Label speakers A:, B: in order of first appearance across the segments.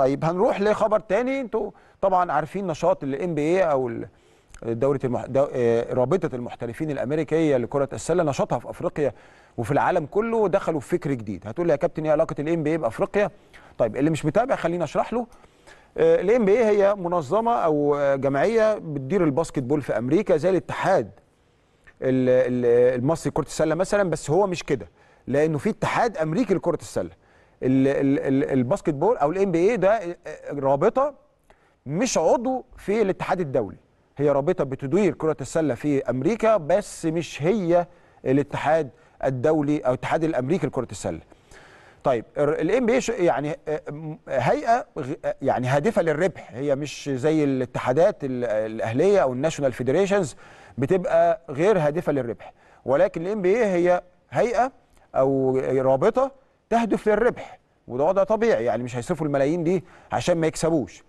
A: طيب هنروح لخبر تاني انتوا طبعا عارفين نشاط الام بي اي او دورة المح... دو... آه، رابطة المحترفين الأمريكية لكرة السلة نشاطها في أفريقيا وفي العالم كله دخلوا في فكر جديد هتقول لي يا كابتن ايه علاقة الام بي اي بأفريقيا طيب اللي مش متابع خليني أشرح له الام بي اي هي منظمة أو جمعية بتدير الباسكت بول في أمريكا زي الاتحاد المصري لكرة السلة مثلا بس هو مش كده لأنه في اتحاد أمريكي لكرة السلة الباسكت بول او الام بي اي ده آه، آه، رابطه مش عضو في الاتحاد الدولي هي رابطه بتدير كره السله في امريكا بس مش هي الاتحاد الدولي او الاتحاد الامريكي لكره السله طيب الام بي يعني آه، هيئه يعني هادفه للربح هي مش زي الاتحادات الاهليه او الناشونال فيدريشنز بتبقى غير هادفه للربح ولكن الام بي هي هيئه او رابطه تهدف للربح وده وضع طبيعي يعني مش هيصرفوا الملايين دي عشان ما يكسبوش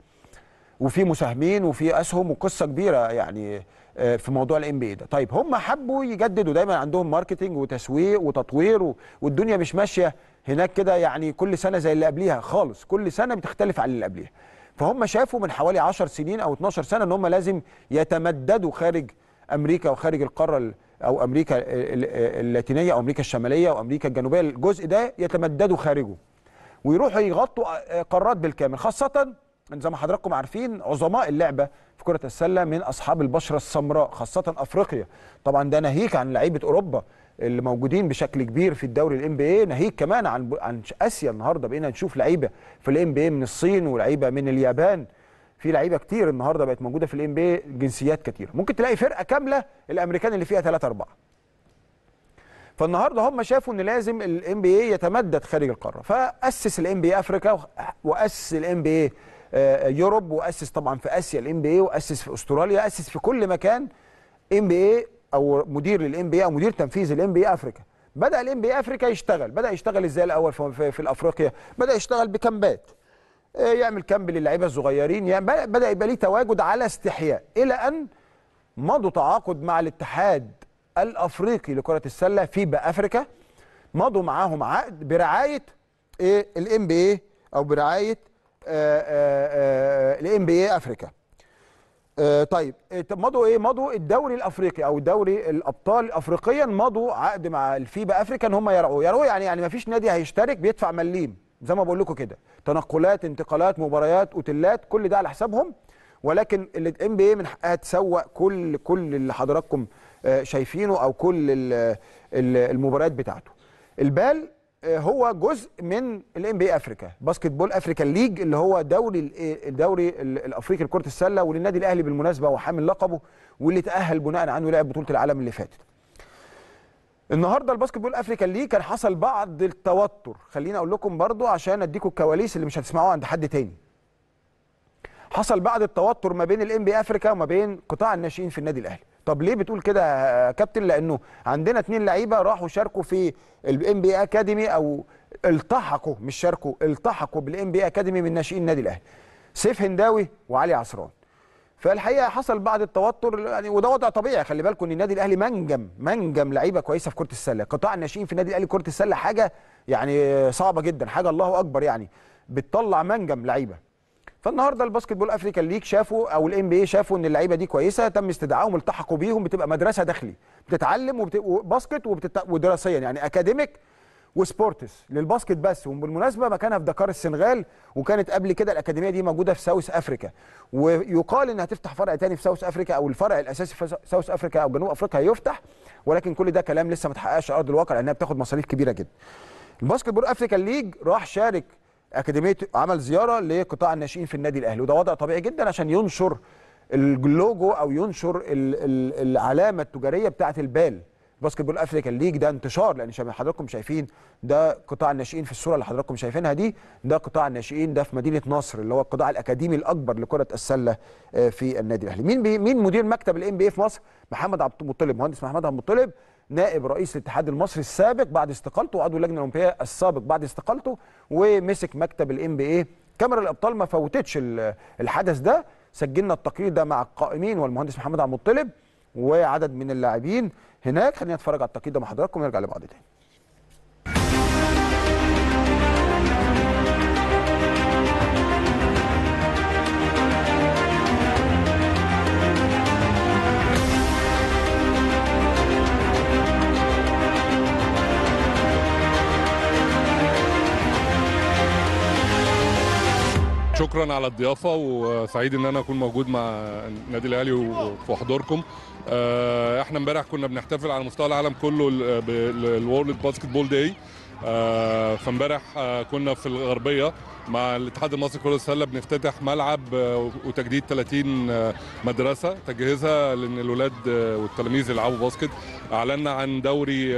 A: وفي مساهمين وفي اسهم وقصه كبيره يعني آه، في موضوع الام بي ده طيب هم حبوا يجددوا دايما عندهم ماركتنج وتسويق وتطوير والدنيا مش ماشيه هناك كده يعني كل سنه زي اللي قبليها خالص كل سنه بتختلف عن اللي قبليها فهم شافوا من حوالي 10 سنين او 12 سنه ان هم لازم يتمددوا خارج امريكا وخارج القاره او امريكا اللاتينيه او امريكا الشماليه او امريكا الجنوبيه الجزء ده يتمددوا خارجه ويروحوا يغطوا آه، قارات بالكامل خاصه زي ما حضراتكم عارفين عظماء اللعبه في كره السله من اصحاب البشره السمراء خاصه افريقيا طبعا ده ناهيك عن لعيبه اوروبا اللي موجودين بشكل كبير في الدوري الام بي اي ناهيك كمان عن عن اسيا النهارده بقينا نشوف لعيبه في الام بي اي من الصين ولعيبه من اليابان في لعيبه كتير النهارده بقت موجوده في الام بي جنسيات كتير ممكن تلاقي فرقه كامله الامريكان اللي فيها 3 4 فالنهارده هم شافوا ان لازم الام بي اي يتمدد خارج القاره فاسس الام بي افريكا واسس الام بي اي آه، يوروب واسس طبعا في اسيا الام بي اي واسس في استراليا اسس في كل مكان ام بي اي او مدير للام بي اي او مدير تنفيذي الام بي اي افريكا بدا الام بي اي افريكا يشتغل بدا يشتغل ازاي الاول في, في, في الافريقيا بدا يشتغل بكامبات آه، يعمل كامب للعيبه الصغيرين يعني بدا يبقى ليه تواجد على استحياء الى ان مضوا تعاقد مع الاتحاد الافريقي لكره السله في افريكا مضوا معاهم عقد برعايه ايه الام بي ايه او برعايه آه، آه، الام طيب، بي ايه افريكا طيب مضوا ايه مضوا الدوري الافريقي او دوري الابطال افريقيا مضوا عقد مع الفيبا افريكا ان هم يرعوه يرعوه يعني يعني ما فيش نادي هيشترك بيدفع مليم زي ما بقول لكم كده تنقلات انتقالات مباريات اوتيلات كل ده على حسابهم ولكن الام بي من حقها تسوق كل كل اللي حضراتكم آه، شايفينه او كل المباريات بتاعته البال آه، هو جزء من الام بي افريكا باسكت بول افريكا ليج اللي هو دوري الدوري آه، الافريقي لكره السله وللنادي الاهلي بالمناسبه هو حامل لقبه واللي تاهل بناء عنه لعب بطوله العالم اللي فاتت النهارده الباسكت بول ليه كان حصل بعض التوتر خليني اقول لكم برضو عشان اديكم الكواليس اللي مش هتسمعوها عند حد تاني حصل بعض التوتر ما بين الام بي افريكا وما بين قطاع الناشئين في النادي الاهلي طب ليه بتقول كده يا كابتن لانه عندنا اتنين لعيبه راحوا شاركوا في الام بي اكاديمي او التحقوا مش شاركوا التحقوا بالام بي اكاديمي من ناشئين النادي الاهلي سيف هنداوي وعلي عصران فالحقيقه حصل بعض التوتر يعني وده وضع طبيعي خلي بالكم ان النادي الاهلي منجم منجم لعيبه كويسه في كره السله قطاع الناشئين في النادي الاهلي كره السله حاجه يعني صعبه جدا حاجه الله اكبر يعني بتطلع منجم لعيبه فالنهارده الباسكت بول افريكان ليج شافوا او الام بي إيه شافوا ان اللعيبه دي كويسه تم استدعائهم التحقوا بيهم بتبقى مدرسه داخلي بتتعلم وباسكت وبتت... ودراسيا يعني اكاديميك وسبورتس للباسكت بس وبالمناسبه مكانها في دكار السنغال وكانت قبل كده الاكاديميه دي موجوده في ساوث افريكا ويقال انها تفتح فرع تاني في ساوث افريكا او الفرع الاساسي في ساوث افريكا او جنوب افريقيا هيفتح ولكن كل ده كلام لسه ما اتحققش على ارض الواقع لانها بتاخد مصاريف كبيره جدا. الباسكت بول افريكان ليج راح شارك اكاديميه عمل زياره لقطاع الناشئين في النادي الاهلي وده وضع طبيعي جدا عشان ينشر اللوجو او ينشر العلامه التجاريه بتاعه البال باسكت بول افريكان ليج ده انتشار لان شبه حضراتكم شايفين ده قطاع الناشئين في الصوره اللي حضراتكم شايفينها دي ده قطاع الناشئين ده في مدينه نصر اللي هو القطاع الاكاديمي الاكبر لكره السله آه، في النادي الاهلي مين بي مين مدير مكتب الام بي إيه في مصر محمد عبد المطلب مهندس محمد عبد المطلب نائب رئيس الاتحاد المصري السابق بعد استقالته وعضو اللجنه الاولمبيه السابق بعد استقالته ومسك مكتب الام بي اي كاميرا الابطال ما فوتتش الحدث ده سجلنا التقرير ده مع القائمين والمهندس محمد عبد المطلب وعدد من اللاعبين هناك خلينا نتفرج على التقييم ده مع حضراتكم ونرجع لبعض تاني
B: شكرا على الضيافه وسعيد ان انا اكون موجود مع النادي الاهلي وفي حضوركم آه، احنا امبارح كنا بنحتفل على مستوى العالم كله بالورلد باسكت بول داي آه، فامبارح آه، كنا في الغربيه مع الاتحاد المصري لكره السله بنفتتح ملعب وتجديد 30 مدرسه تجهيزها لان الولاد والتلاميذ يلعبوا باسكت اعلنا عن دوري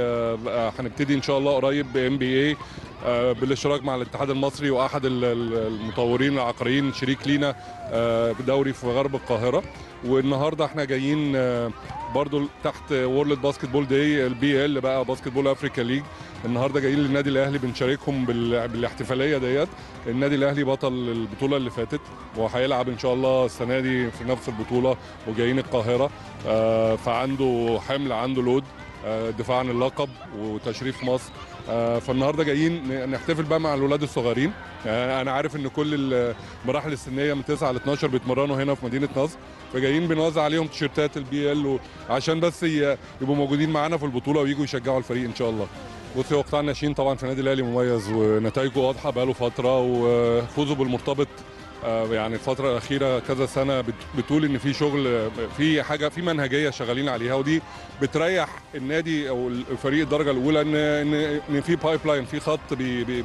B: هنبتدي ان شاء الله قريب ام بي اي آه، بالاشتراك مع الاتحاد المصري واحد المطورين العقاريين شريك لينا آه، بدوري في غرب القاهره والنهارده احنا جايين آه، برضو تحت وورلد باسكت بول داي البي ال بقى باسكت بول افريكا ليج النهارده جايين للنادي الاهلي بنشاركهم بالاحتفاليه ديت النادي الاهلي بطل البطوله اللي فاتت وهيلعب ان شاء الله السنه دي في نفس البطوله وجايين القاهره فعنده حمل عنده لود دفاع عن اللقب وتشريف مصر آه، فالنهارده جايين نحتفل بقى مع الولاد الصغيرين يعني انا عارف ان كل المراحل السنيه من 9 ل 12 بيتمرنوا هنا في مدينه نصر فجايين بنوزع عليهم تيشيرتات البي ال عشان بس يبقوا موجودين معانا في البطوله ويجوا يشجعوا الفريق ان شاء الله بص هو قطاع الناشئين طبعا في النادي الاهلي مميز ونتائجه واضحه بقاله فتره وفوزه بالمرتبط آه، يعني الفتره الاخيره كذا سنه بتقول ان في شغل في حاجه في منهجيه شغالين عليها ودي بتريح النادي او الفريق الدرجه الاولى ان ان في بايب لاين في خط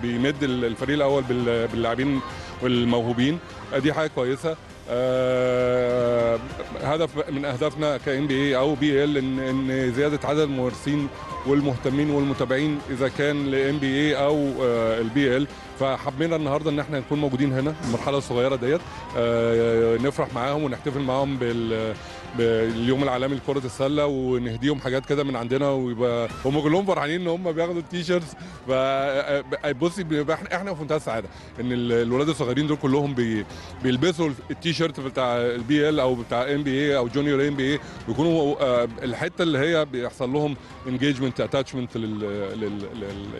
B: بيمد الفريق الاول باللاعبين والموهوبين دي حاجه كويسه آه، هدف من اهدافنا كان بي اي او بي ال ان زياده عدد الممارسين والمهتمين والمتابعين اذا كان لام بي اي او البي آه، ال فحبينا النهارده ان احنا نكون موجودين هنا المرحله الصغيره ديت آه، نفرح معاهم ونحتفل معاهم باليوم العالمي لكره السله ونهديهم حاجات كده من عندنا ويبقى هم كلهم فرحانين ان هم بياخدوا التيشيرتس فبصي احنا احنا في منتهى السعاده ان الولاد الصغيرين دول كلهم بي بيلبسوا التيشيرت بتاع البي ال او بتاع ام بي اي او جونيور ام بي اي بيكونوا آه، الحته اللي هي بيحصل لهم انجيجمنت اتاتشمنت لل, لل...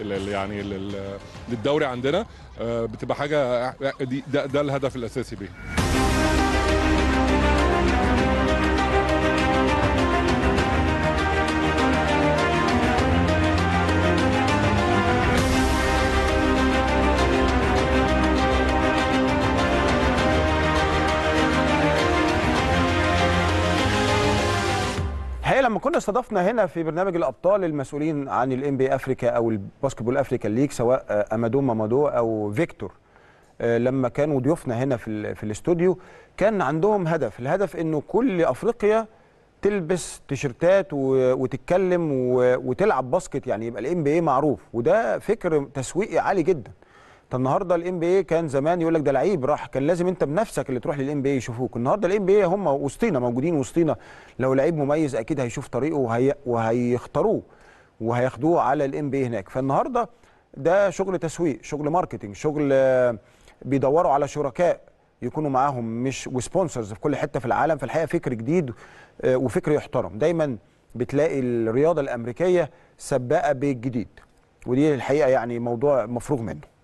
B: لل... لل... يعني لل... للدوري عندنا آه، بتبقى حاجه آه، ده, ده الهدف الاساسي بيه
A: كنا استضفنا هنا في برنامج الابطال المسؤولين عن الام بي افريكا او الباسكتبول افريكا ليج سواء آه، امادو مامادو او فيكتور آه، لما كانوا ضيوفنا هنا في في الاستوديو كان عندهم هدف الهدف انه كل افريقيا تلبس تيشرتات وتتكلم وتلعب باسكت يعني يبقى الام بي معروف وده فكر تسويقي عالي جدا طب النهارده الام بي اي كان زمان يقول لك ده لعيب راح كان لازم انت بنفسك اللي تروح للام بي اي يشوفوك النهارده الام بي اي هم وسطينا موجودين وسطينا لو لعيب مميز اكيد هيشوف طريقه وهي... وهيختاروه وهياخدوه على الام بي هناك فالنهارده ده شغل تسويق شغل ماركتنج شغل آه، بيدوروا على شركاء يكونوا معاهم مش وسبونسرز في كل حته في العالم فالحقيقه فكر جديد آه، وفكر يحترم دايما بتلاقي الرياضه الامريكيه سباقه بالجديد ودي الحقيقه يعني موضوع مفروغ منه